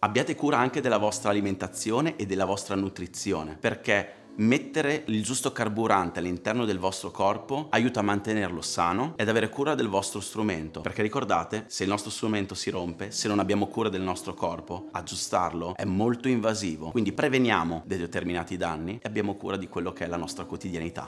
Abbiate cura anche della vostra alimentazione e della vostra nutrizione, perché mettere il giusto carburante all'interno del vostro corpo aiuta a mantenerlo sano ed avere cura del vostro strumento, perché ricordate, se il nostro strumento si rompe, se non abbiamo cura del nostro corpo, aggiustarlo è molto invasivo, quindi preveniamo determinati danni e abbiamo cura di quello che è la nostra quotidianità.